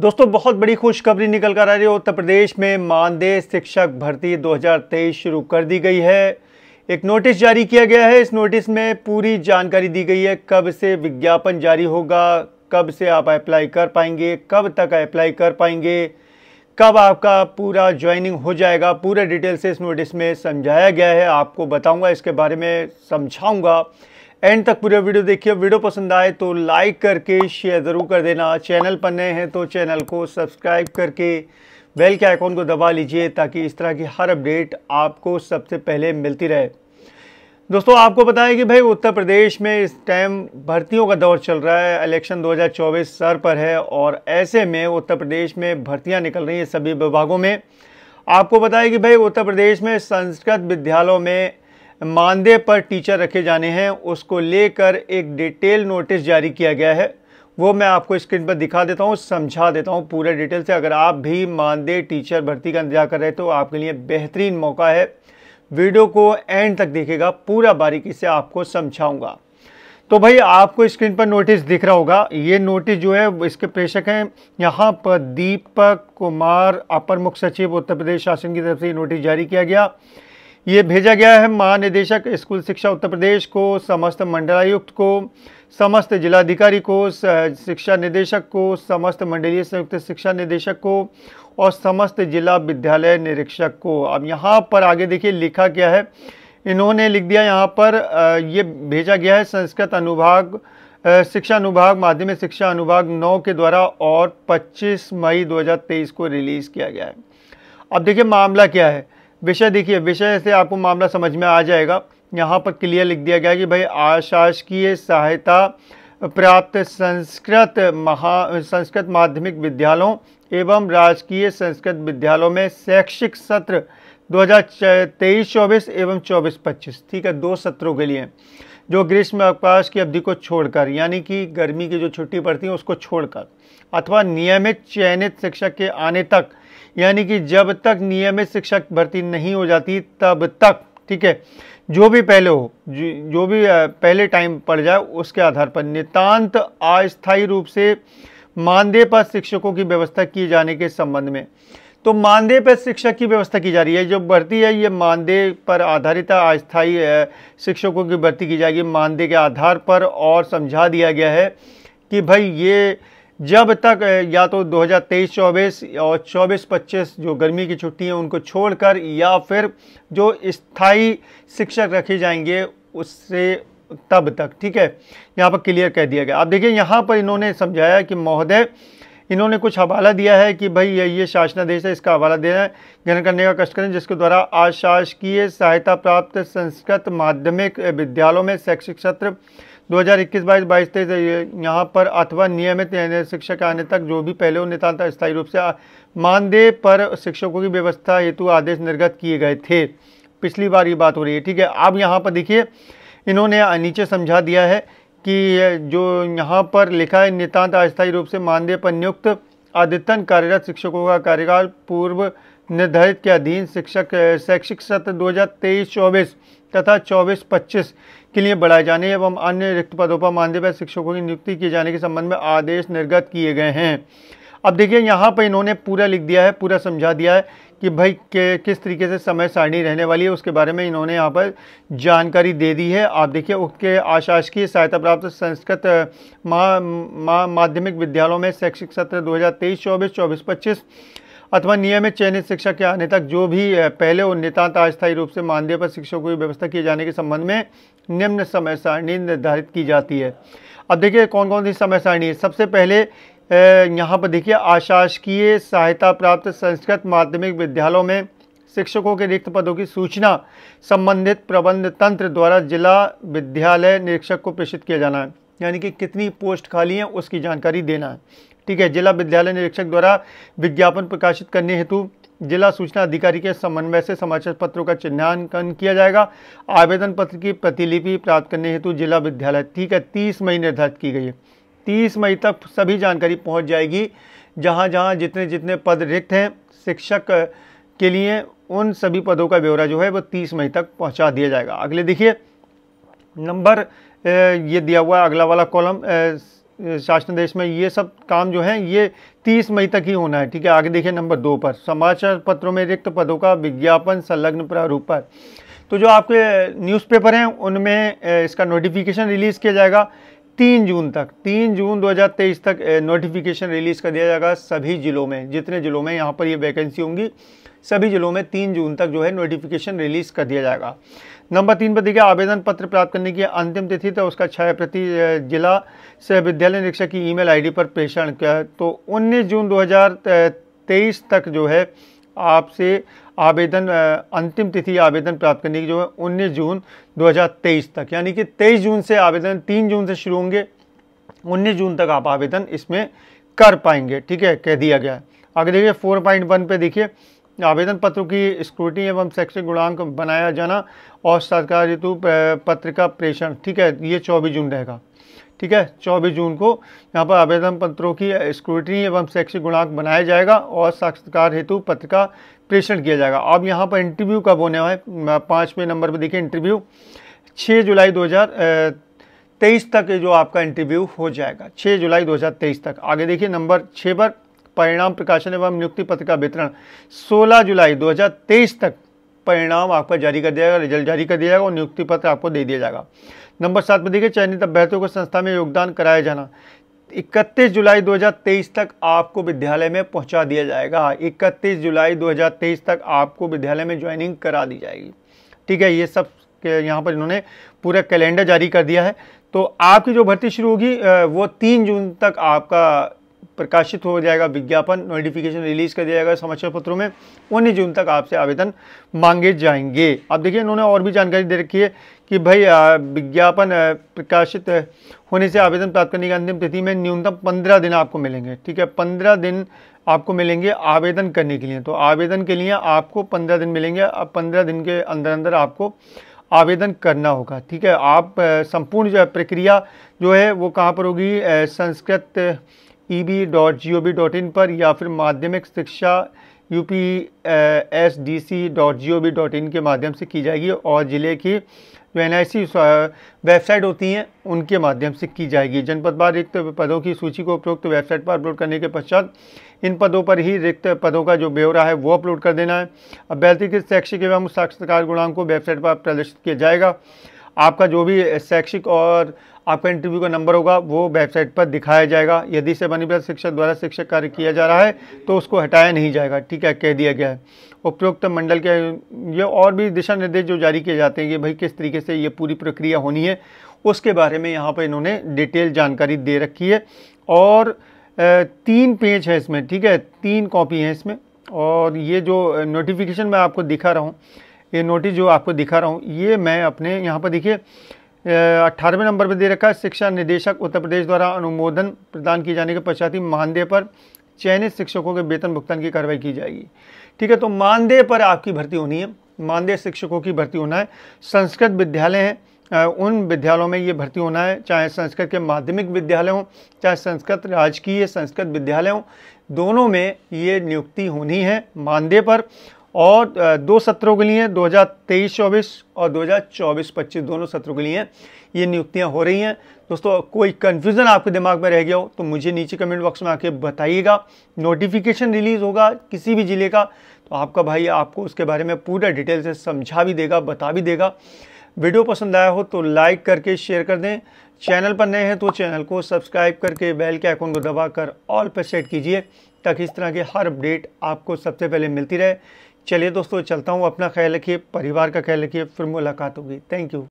दोस्तों बहुत बड़ी खुशखबरी निकल कर आ रही है उत्तर प्रदेश में मानदेय शिक्षक भर्ती 2023 शुरू कर दी गई है एक नोटिस जारी किया गया है इस नोटिस में पूरी जानकारी दी गई है कब से विज्ञापन जारी होगा कब से आप अप्लाई कर पाएंगे कब तक अप्लाई कर पाएंगे कब आपका पूरा ज्वाइनिंग हो जाएगा पूरे डिटेल से इस नोटिस में समझाया गया है आपको बताऊंगा इसके बारे में समझाऊंगा एंड तक पूरा वीडियो देखिए वीडियो पसंद आए तो लाइक करके शेयर ज़रूर कर देना चैनल पर नए हैं तो चैनल को सब्सक्राइब करके बेल के आइकॉन को दबा लीजिए ताकि इस तरह की हर अपडेट आपको सबसे पहले मिलती रहे दोस्तों आपको बताएं कि भाई उत्तर प्रदेश में इस टाइम भर्तियों का दौर चल रहा है इलेक्शन 2024 सर पर है और ऐसे में उत्तर प्रदेश में भर्तियां निकल रही हैं सभी विभागों में आपको बताएं कि भाई उत्तर प्रदेश में संस्कृत विद्यालयों में मानदेय पर टीचर रखे जाने हैं उसको लेकर एक डिटेल नोटिस जारी किया गया है वो मैं आपको स्क्रीन पर दिखा देता हूँ समझा देता हूँ पूरे डिटेल से अगर आप भी मानदेय टीचर भर्ती का इंतजार कर रहे तो आपके लिए बेहतरीन मौका है वीडियो को एंड तक देखेगा पूरा बारीकी से आपको समझाऊंगा तो भाई आपको स्क्रीन पर नोटिस दिख रहा होगा ये नोटिस जो है इसके प्रेषक हैं यहाँ पर दीपक कुमार अपर मुख्य सचिव उत्तर प्रदेश शासन की तरफ से ये नोटिस जारी किया गया ये भेजा गया है महानिदेशक स्कूल शिक्षा उत्तर प्रदेश को समस्त मंडलायुक्त को समस्त जिलाधिकारी को शिक्षा निदेशक को समस्त मंडलीय संयुक्त शिक्षा निदेशक को और समस्त जिला विद्यालय निरीक्षक को अब यहाँ पर आगे देखिए लिखा गया है इन्होंने लिख दिया यहाँ पर ये भेजा गया है संस्कृत अनुभाग शिक्षा अनुभाग माध्यमिक शिक्षा अनुभाग नौ के द्वारा और 25 मई 2023 को रिलीज़ किया गया है अब देखिए मामला क्या है विषय देखिए विषय से आपको मामला समझ में आ जाएगा यहाँ पर क्लियर लिख दिया गया कि भाई आशासकीय सहायता प्राप्त संस्कृत महा संस्कृत माध्यमिक विद्यालयों एवं राजकीय संस्कृत विद्यालयों में शैक्षिक सत्र 2023-24 एवं 24-25 ठीक है दो सत्रों के लिए जो ग्रीष्म अवकाश की अवधि को छोड़कर यानी कि गर्मी की जो छुट्टी पड़ती है उसको छोड़कर अथवा नियमित चयनित शिक्षक के आने तक यानी कि जब तक नियमित शिक्षक भर्ती नहीं हो जाती तब तक ठीक है जो भी पहले हो जो भी पहले टाइम पड़ जाए उसके आधार पर नितांत अस्थायी रूप से मानदेय पर शिक्षकों की व्यवस्था किए जाने के संबंध में तो मानदेय पर शिक्षक की व्यवस्था की जा रही है जो भर्ती है ये मानदेय पर आधारित अस्थायी शिक्षकों की भर्ती की जाएगी मानदेय के आधार पर और समझा दिया गया है कि भाई ये जब तक या तो 2023-24 और 24-25 जो गर्मी की छुट्टी है उनको छोड़कर या फिर जो स्थायी शिक्षक रखे जाएंगे उससे तब तक ठीक है यहाँ पर क्लियर कह दिया गया आप देखिए यहाँ पर इन्होंने समझाया कि महोदय इन्होंने कुछ हवाला दिया है कि भाई ये, ये शासनादेश है इसका हवाला देना ग्रहण करने का कष्ट करें जिसके द्वारा आशासकीय सहायता प्राप्त संस्कृत माध्यमिक विद्यालयों में शैक्षिक सत्र दो हज़ार इक्कीस बाईस बाईस तेईस यहाँ पर अथवा नियमित शिक्षक आने तक जो भी पहले नितान्त स्थायी रूप से मानदेय पर शिक्षकों की व्यवस्था हेतु आदेश निर्गत किए गए थे पिछली बार ये बात हो रही है ठीक है अब यहाँ पर देखिए इन्होंने नीचे समझा दिया है कि जो यहाँ पर लिखा है नितान्त अस्थायी रूप से मानदेय पर नियुक्त अद्यतन कार्यरत शिक्षकों का कार्यकाल पूर्व निर्धारित के अधीन शिक्षक शैक्षिक सत्र 2023-24 तथा 24-25 के लिए बढ़ाए जाने एवं अन्य रिक्त पदों पर मानदेय शिक्षकों की नियुक्ति किए जाने के संबंध में आदेश निर्गत किए गए हैं अब देखिए यहाँ पर इन्होंने पूरा लिख दिया है पूरा समझा दिया है कि भाई के किस तरीके से समय सारणी रहने वाली है उसके बारे में इन्होंने यहाँ पर जानकारी दे दी है आप देखिए उसके आशासकीय सहायता प्राप्त संस्कृत माध्यमिक मा, माध्यमिक विद्यालयों में शैक्षिक सत्र 2023-24 24-25 अथवा नियमित चयनित शिक्षक के आने तक जो भी पहले और नितान्त अस्थायी रूप से मानदेय पर शिक्षकों की व्यवस्था किए जाने के संबंध में निम्न समय सारणी निर्धारित की जाती है अब देखिए कौन कौन सी समय सारणी है सबसे पहले यहाँ पर देखिए आशासकीय सहायता प्राप्त संस्कृत माध्यमिक विद्यालयों में शिक्षकों के रिक्त पदों की सूचना संबंधित प्रबंध तंत्र द्वारा जिला विद्यालय निरीक्षक को प्रेषित किया जाना है यानी कि कितनी पोस्ट खाली हैं उसकी जानकारी देना है ठीक है जिला विद्यालय निरीक्षक द्वारा विज्ञापन प्रकाशित करने हेतु जिला सूचना अधिकारी के समन्वय से समाचार पत्रों का चिन्हांकन किया जाएगा आवेदन पत्र की प्रतिलिपि प्राप्त करने हेतु जिला विद्यालय ठीक है तीस मई निर्धारित की गई है तीस मई तक सभी जानकारी पहुंच जाएगी जहां जहां जितने जितने पद रिक्त हैं शिक्षक के लिए उन सभी पदों का ब्यौरा जो है वो तीस मई तक पहुँचा दिया जाएगा अगले देखिए नंबर ये दिया हुआ है अगला वाला कॉलम शासन देश में ये सब काम जो है ये 30 मई तक ही होना है ठीक है आगे देखिए नंबर दो पर समाचार पत्रों में रिक्त पदों का विज्ञापन संलग्न प्रारूप पर तो जो आपके न्यूज़पेपर हैं उनमें इसका नोटिफिकेशन रिलीज़ किया जाएगा तीन जून तक तीन जून 2023 तक नोटिफिकेशन रिलीज़ कर दिया जाएगा सभी ज़िलों में जितने ज़िलों में यहाँ पर ये वैकेंसी होंगी सभी ज़िलों में तीन जून तक जो है नोटिफिकेशन रिलीज़ कर दिया जाएगा नंबर तीन पर देखिए आवेदन पत्र प्राप्त करने की अंतिम तिथि तो उसका छाया प्रति जिला से विद्यालय निरीक्षक की ईमेल आईडी पर प्रेषण किया है तो 19 जून 2023 तक जो है आपसे आवेदन अंतिम तिथि आवेदन प्राप्त करने की जो है 19 जून 2023 तक यानी कि 23 जून से आवेदन 3 जून से शुरू होंगे 19 जून तक आप आवेदन इसमें कर पाएंगे ठीक है कह दिया गया है आगे देखिए 4.1 पे देखिए आवेदन पत्रों की स्क्रूटनी एवं शैक्षिक गुणांक बनाया जाना और सरकार हेतु पत्र का प्रेषण ठीक है ये चौबीस जून रहेगा ठीक है चौबीस जून को यहाँ पर आवेदन पत्रों की स्क्रूटनी एवं शैक्षिक गुणांक बनाया जाएगा और साक्षात्कार हेतु पत्र का प्रेषण किया जाएगा अब यहाँ पर इंटरव्यू कब होने वाला है पाँचवें नंबर पर देखिए इंटरव्यू छः जुलाई दो तेईस तक जो आपका इंटरव्यू हो जाएगा 6 जुलाई 2023 तक आगे देखिए नंबर छः पर परिणाम प्रकाशन एवं नियुक्ति पत्र का वितरण 16 जुलाई 2023 तक परिणाम आप पर जारी कर दिया जाएगा रिजल्ट जारी कर दिया जाएगा और नियुक्ति पत्र आपको दे दिया जाएगा नंबर सात में देखिए चयनित अभ्यर्थियों को संस्था में योगदान कराया जाना इकतीस जुलाई 2023 तक आपको विद्यालय में पहुंचा दिया जाएगा इकतीस जुलाई 2023 तक आपको विद्यालय में ज्वाइनिंग करा दी जाएगी ठीक है ये सब के यहाँ पर इन्होंने पूरा कैलेंडर जारी कर दिया है तो आपकी जो भर्ती शुरू होगी वो तीन जून तक आपका प्रकाशित हो जाएगा विज्ञापन नोटिफिकेशन रिलीज कर दिया जाएगा समाचार पत्रों में उन्नीस जून तक आपसे आवेदन मांगे जाएंगे अब देखिए उन्होंने और भी जानकारी दे रखी है कि भाई विज्ञापन प्रकाशित होने से आवेदन प्राप्त करने की अंतिम तिथि में न्यूनतम पंद्रह दिन आपको मिलेंगे ठीक है पंद्रह दिन आपको मिलेंगे आवेदन करने के लिए तो आवेदन के लिए आपको पंद्रह दिन मिलेंगे अब पंद्रह दिन के अंदर अंदर आपको आवेदन करना होगा ठीक है आप संपूर्ण जो है प्रक्रिया जो है वो कहाँ पर होगी Sanskrit E B dot G O dot in पर या फिर माध्यमिक शिक्षा U P S D C dot G O V dot in के माध्यम से की जाएगी और ज़िले की जो एन आई सी वेबसाइट होती हैं उनके माध्यम से की जाएगी जनपद बार रिक्त पदों की सूची को उपयुक्त वेबसाइट पर अपलोड करने के पश्चात इन पदों पर ही रिक्त पदों का जो ब्यौरा है वो अपलोड कर देना है अभ्यर्थी के शैक्षिक एवं साक्षात्कार गुणांक को वेबसाइट पर प्रदर्शित किया जाएगा आपका जो भी शैक्षिक और आपका इंटरव्यू का नंबर होगा वो वेबसाइट पर दिखाया जाएगा यदि से सेवानी शिक्षक द्वारा शिक्षक कार्य किया जा रहा है तो उसको हटाया नहीं जाएगा ठीक है कह दिया गया है उपयुक्त मंडल के ये और भी दिशा निर्देश जो जारी किए जाते हैं कि भाई किस तरीके से ये पूरी प्रक्रिया होनी है उसके बारे में यहाँ पर इन्होंने डिटेल जानकारी दे रखी है और तीन पेज है इसमें ठीक है तीन कॉपी हैं इसमें और ये जो नोटिफिकेशन मैं आपको दिखा रहा हूँ ये नोटिस जो आपको दिखा रहा हूँ ये मैं अपने यहाँ पर देखिए अट्ठारहवें नंबर पर दे रखा है शिक्षा निदेशक उत्तर प्रदेश द्वारा अनुमोदन प्रदान किए जाने के पश्चात ही मानदेय पर चयनित शिक्षकों के वेतन भुगतान की कार्रवाई की जाएगी ठीक है तो मानदेय पर आपकी भर्ती होनी है मानदेय शिक्षकों की भर्ती होना है संस्कृत विद्यालय हैं उन विद्यालयों में ये भर्ती होना है चाहे संस्कृत के माध्यमिक विद्यालय हों चाहे संस्कृत राजकीय संस्कृत विद्यालय हों दोनों में ये नियुक्ति होनी है मानदेय पर और दो सत्रों के लिए 2023-24 और 2024-25 दोनों सत्रों के लिए ये नियुक्तियां हो रही हैं दोस्तों कोई कन्फ्यूज़न आपके दिमाग में रह गया हो तो मुझे नीचे कमेंट बॉक्स में आके बताइएगा नोटिफिकेशन रिलीज़ होगा किसी भी ज़िले का तो आपका भाई आपको उसके बारे में पूरा डिटेल से समझा भी देगा बता भी देगा वीडियो पसंद आया हो तो लाइक करके शेयर कर दें चैनल पर नए हैं तो चैनल को सब्सक्राइब करके बेल के आइकॉन को दबाकर ऑल पर सेट कीजिए ताकि इस तरह की हर अपडेट आपको सबसे पहले मिलती रहे चलिए दोस्तों चलता हूँ अपना ख्याल रखिए परिवार का ख्याल रखिए फिर मुलाकात होगी थैंक यू